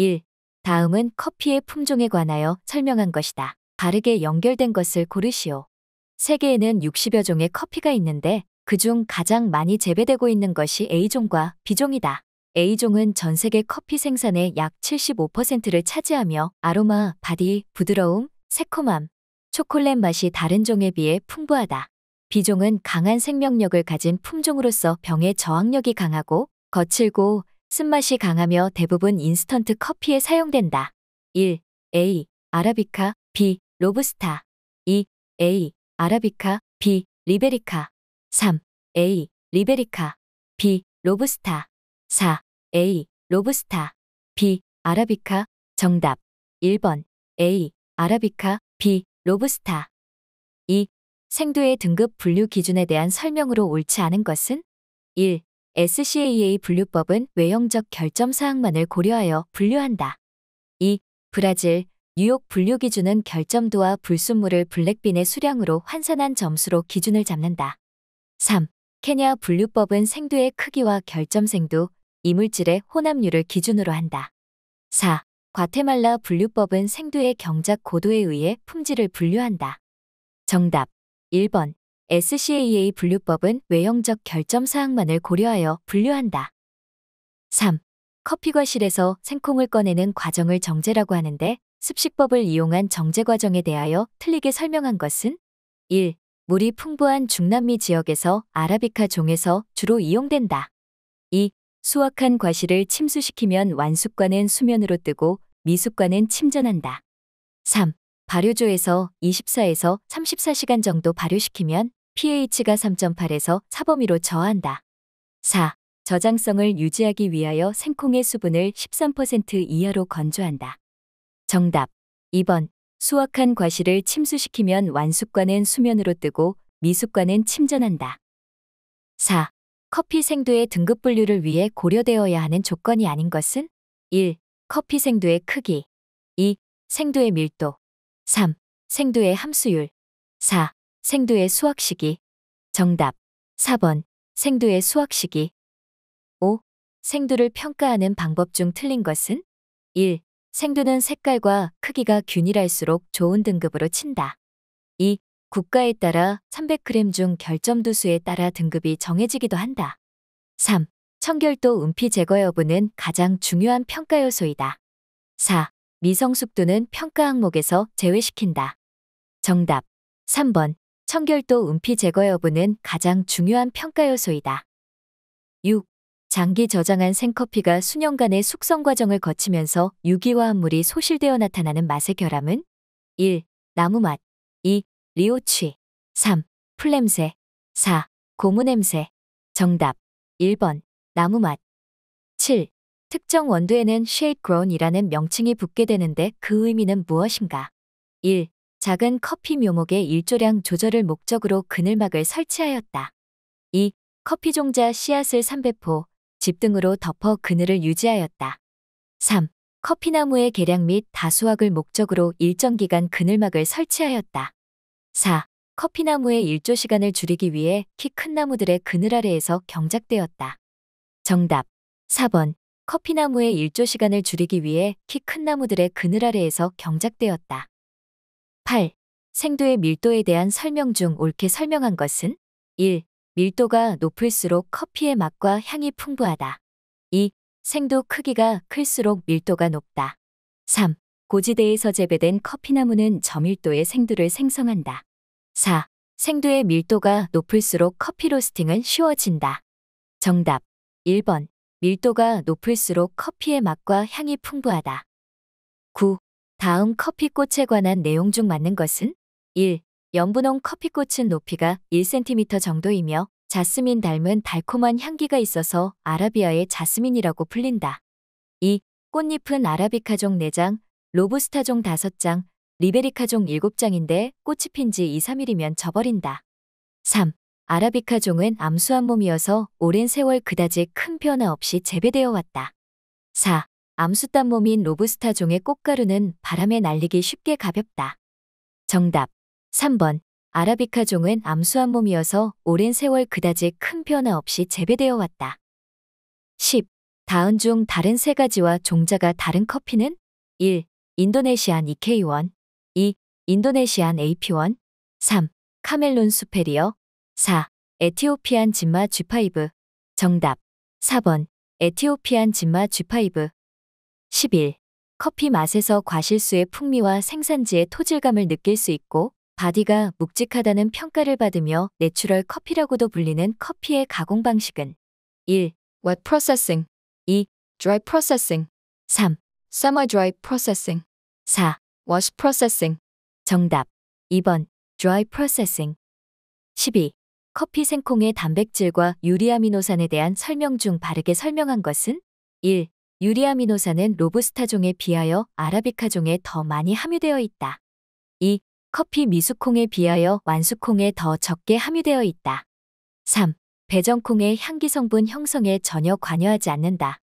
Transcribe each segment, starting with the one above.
1. 다음은 커피의 품종에 관하여 설명한 것이다. 바르게 연결된 것을 고르시오. 세계에는 60여 종의 커피가 있는데 그중 가장 많이 재배되고 있는 것이 A종과 B종이다. A종은 전 세계 커피 생산의 약 75%를 차지하며 아로마, 바디, 부드러움, 새콤함, 초콜릿 맛이 다른 종에 비해 풍부하다. B종은 강한 생명력을 가진 품종으로서 병의 저항력이 강하고 거칠고 쓴맛이 강하며 대부분 인스턴트 커피에 사용된다. 1. A. 아라비카 B. 로브스타 2. A. 아라비카 B. 리베리카 3. A. 리베리카 B. 로브스타 4. A. 로브스타 B. 아라비카 정답 1번 A. 아라비카 B. 로브스타 2. 생두의 등급 분류 기준에 대한 설명으로 옳지 않은 것은 1. SCAA 분류법은 외형적 결점 사항만을 고려하여 분류한다. 2. 브라질, 뉴욕 분류 기준은 결점도와 불순물을 블랙빈의 수량으로 환산한 점수로 기준을 잡는다. 3. 케냐 분류법은 생두의 크기와 결점 생두, 이물질의 혼합률을 기준으로 한다. 4. 과테말라 분류법은 생두의 경작 고도에 의해 품질을 분류한다. 정답 1번 SCAA 분류법은 외형적 결점 사항만을 고려하여 분류한다. 3. 커피 과실에서 생콩을 꺼내는 과정을 정제라고 하는데 습식법을 이용한 정제 과정에 대하여 틀리게 설명한 것은 1. 물이 풍부한 중남미 지역에서 아라비카 종에서 주로 이용된다. 2. 수확한 과실을 침수시키면 완숙과는 수면으로 뜨고 미숙과는 침전한다. 3. 발효조에서 24에서 34시간 정도 발효시키면 pH가 3.8에서 사범위로 저하한다. 4. 저장성을 유지하기 위하여 생콩의 수분을 13% 이하로 건조한다. 정답 2번 수확한 과실을 침수시키면 완숙과는 수면으로 뜨고 미숙과는 침전한다. 4. 커피 생두의 등급 분류를 위해 고려되어야 하는 조건이 아닌 것은 1. 커피 생두의 크기 2. 생두의 밀도 3. 생두의 함수율 4. 생두의 수확 시기. 정답 4번. 생두의 수확 시기. 5. 생두를 평가하는 방법 중 틀린 것은? 1. 생두는 색깔과 크기가 균일할수록 좋은 등급으로 친다. 2. 국가에 따라 300g 중 결점두수에 따라 등급이 정해지기도 한다. 3. 청결도 은피 제거 여부는 가장 중요한 평가 요소이다. 4. 미성숙도는 평가 항목에서 제외시킨다. 정답 3번 청결도 은피 제거 여부는 가장 중요한 평가 요소이다. 6. 장기 저장한 생커피가 수년간의 숙성 과정을 거치면서 유기화합물이 소실되어 나타나는 맛의 결함은 1. 나무 맛 2. 리오취 3. 풀냄새 4. 고무 냄새 정답 1번 나무 맛 7. 특정 원두에는 shade grown이라는 명칭이 붙게 되는데 그 의미는 무엇인가? 1. 작은 커피 묘목의 일조량 조절을 목적으로 그늘막을 설치하였다. 2. 커피 종자 씨앗을 3배포, 집 등으로 덮어 그늘을 유지하였다. 3. 커피나무의 개량 및 다수확을 목적으로 일정 기간 그늘막을 설치하였다. 4. 커피나무의 일조 시간을 줄이기 위해 키 큰 나무들의 그늘 아래에서 경작되었다. 정답 4번 커피나무의 일조 시간을 줄이기 위해 키 큰 나무들의 그늘 아래에서 경작되었다. 8. 생두의 밀도에 대한 설명 중 옳게 설명한 것은 1. 밀도가 높을수록 커피의 맛과 향이 풍부하다. 2. 생두 크기가 클수록 밀도가 높다. 3. 고지대에서 재배된 커피나무는 저밀도의 생두를 생성한다. 4. 생두의 밀도가 높을수록 커피 로스팅은 쉬워진다. 정답 1번 밀도가 높을수록 커피의 맛과 향이 풍부하다. 9. 다음 커피꽃에 관한 내용 중 맞는 것은 1. 연분홍 커피꽃은 높이가 1cm 정도이며 자스민 닮은 달콤한 향기가 있어서 아라비아의 자스민이라고 불린다. 2. 꽃잎은 아라비카종 4장, 로부스타종 5장, 리베리카종 7장인데 꽃이 핀 지 2, 3일이면 져버린다. 3. 아라비카종은 암수한 몸이어서 오랜 세월 그다지 큰 변화 없이 재배되어 왔다. 4. 암수단 몸인 로브스타 종의 꽃가루는 바람에 날리기 쉽게 가볍다. 정답 3번 아라비카 종은 암수한 몸이어서 오랜 세월 그다지 큰 변화 없이 재배되어 왔다. 10. 다음 중 다른 세 가지와 종자가 다른 커피는? 1. 인도네시안 EK1 2. 인도네시안 AP1 3. 카멜론 수페리어 4. 에티오피안 진마 G5 정답 4번 에티오피안 진마 G5 11. 커피 맛에서 과실수의 풍미와 생산지의 토질감을 느낄 수 있고 바디가 묵직하다는 평가를 받으며 내추럴 커피라고도 불리는 커피의 가공 방식은 1. Wet processing 2. Dry processing 3. Summer dry processing 4. Wash processing 정답 2번 Dry processing 12. 커피 생콩의 단백질과 유리아미노산에 대한 설명 중 바르게 설명한 것은 1. 유리아미노산은 로부스타종에 비하여 아라비카종에 더 많이 함유되어 있다. 2. 커피 미수콩에 비하여 완수콩에 더 적게 함유되어 있다. 3. 배전콩의 향기 성분 형성에 전혀 관여하지 않는다.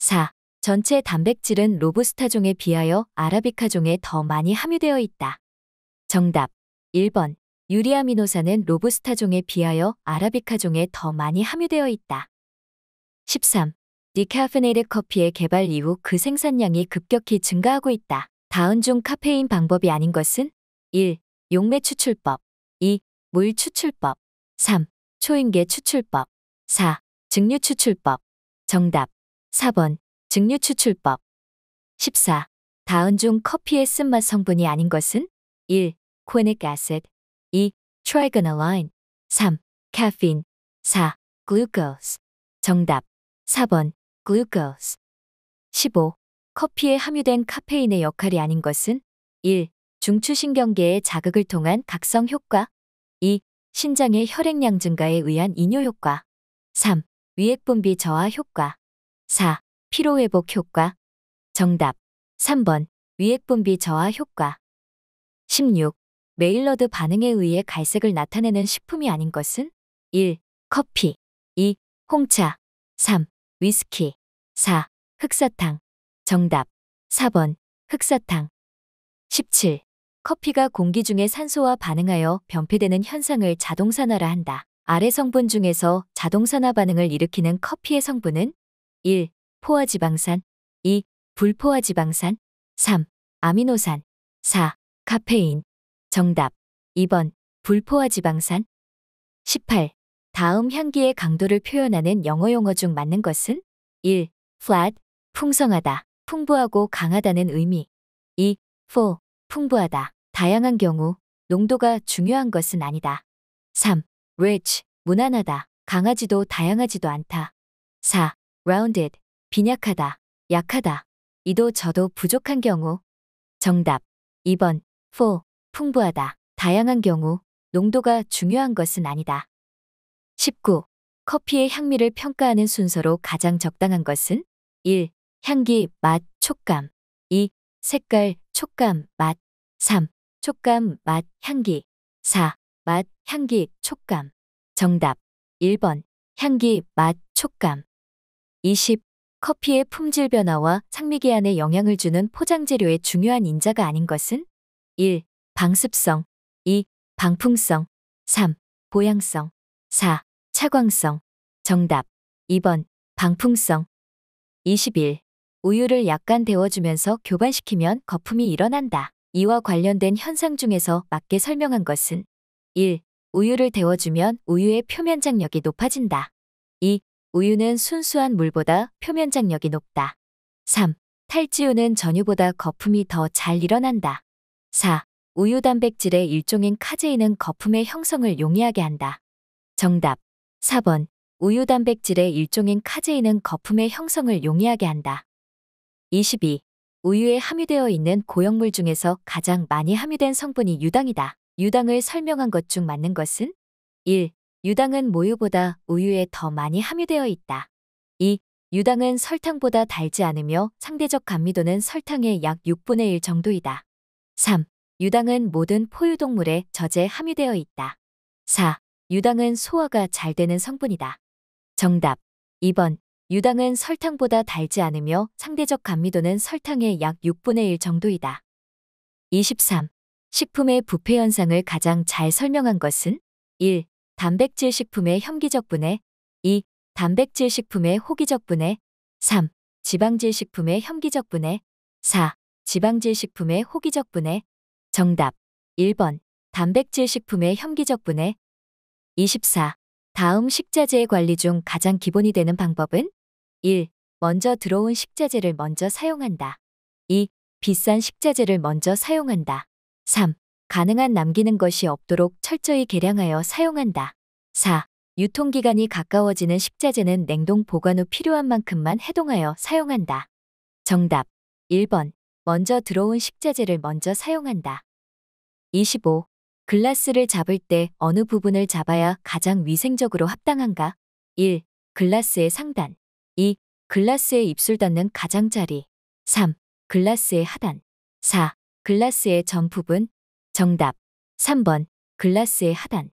4. 전체 단백질은 로부스타종에 비하여 아라비카종에 더 많이 함유되어 있다. 정답 1번 유리아미노산은 로부스타종에 비하여 아라비카종에 더 많이 함유되어 있다. 13. 디카페네이드 커피의 개발 이후 그 생산량이 급격히 증가하고 있다. 다운중 카페인 방법이 아닌 것은 1. 용매 추출법 2. 물 추출법 3. 초인계 추출법 4. 증류 추출법 정답 4번 증류 추출법 14. 다운중 커피의 쓴맛 성분이 아닌 것은 1. 코닉 아셋 2. 트라이그널라인 3. 카페인 4. 글루코스 정답 4번 glucose. 15. 커피에 함유된 카페인의 역할이 아닌 것은 1. 중추신경계의 자극을 통한 각성 효과 2. 신장의 혈액량 증가에 의한 이뇨 효과 3. 위액분비 저하 효과 4. 피로회복 효과 정답 3번 위액분비 저하 효과 16. 메일러드 반응에 의해 갈색을 나타내는 식품이 아닌 것은 1. 커피 2. 홍차 3. 위스키 4. 흑사탕 정답 4번 흑사탕 17. 커피가 공기 중에 산소와 반응하여 변폐되는 현상을 자동산화라 한다. 아래 성분 중에서 자동산화 반응을 일으키는 커피의 성분은 1. 포화지방산 2. 불포화지방산 3. 아미노산 4. 카페인 정답 2번 불포화지방산 18. 다음 향기의 강도를 표현하는 영어 용어 중 맞는 것은 1. flat, 풍성하다, 풍부하고 강하다는 의미 2. full, 풍부하다, 다양한 경우 농도가 중요한 것은 아니다. 3. rich, 무난하다, 강하지도 다양하지도 않다. 4. rounded, 빈약하다, 약하다, 이도 저도 부족한 경우 정답 2번 full, 풍부하다, 다양한 경우 농도가 중요한 것은 아니다. 19. 커피의 향미를 평가하는 순서로 가장 적당한 것은 1. 향기, 맛, 촉감 2. 색깔, 촉감, 맛 3. 촉감, 맛, 향기 4. 맛, 향기, 촉감 정답 1번 향기, 맛, 촉감 20. 커피의 품질 변화와 상미기한에 영향을 주는 포장재료의 중요한 인자가 아닌 것은 1. 방습성 2. 방풍성 3. 보양성 4. 차광성. 정답. 2번. 방풍성. 21. 우유를 약간 데워주면서 교반시키면 거품이 일어난다. 이와 관련된 현상 중에서 맞게 설명한 것은 1. 우유를 데워주면 우유의 표면 장력이 높아진다. 2. 우유는 순수한 물보다 표면 장력이 높다. 3. 탈지우는 전유보다 거품이 더 잘 일어난다. 4. 우유 단백질의 일종인 카제인은 거품의 형성을 용이하게 한다. 정답 4번. 우유 단백질의 일종인 카제인은 거품의 형성을 용이하게 한다. 22. 우유에 함유되어 있는 고형물 중에서 가장 많이 함유된 성분이 유당이다. 유당을 설명한 것 중 맞는 것은 1. 유당은 모유보다 우유에 더 많이 함유되어 있다. 2. 유당은 설탕보다 달지 않으며 상대적 감미도는 설탕의 약 6분의 1 정도이다. 3. 유당은 모든 포유동물에 저제 함유되어 있다. 4. 유당은 소화가 잘 되는 성분이다. 정답 2번 유당은 설탕보다 달지 않으며 상대적 감미도는 설탕의 약 6분의 1 정도이다. 23. 식품의 부패 현상을 가장 잘 설명한 것은 1. 단백질 식품의 혐기적 분해 2. 단백질 식품의 호기적 분해 3. 지방질 식품의 혐기적 분해 4. 지방질 식품의 호기적 분해 정답 1번 단백질 식품의 혐기적 분해 24. 다음 식자재의 관리 중 가장 기본이 되는 방법은 1. 먼저 들어온 식자재를 먼저 사용한다. 2. 비싼 식자재를 먼저 사용한다. 3. 가능한 남기는 것이 없도록 철저히 계량하여 사용한다. 4. 유통기간이 가까워지는 식자재는 냉동 보관 후 필요한 만큼만 해동하여 사용한다. 정답 1번 먼저 들어온 식자재를 먼저 사용한다. 25. 글라스를 잡을 때 어느 부분을 잡아야 가장 위생적으로 합당한가? 1. 글라스의 상단 2. 글라스의 입술 닿는 가장자리 3. 글라스의 하단 4. 글라스의 전부분 정답 3번 글라스의 하단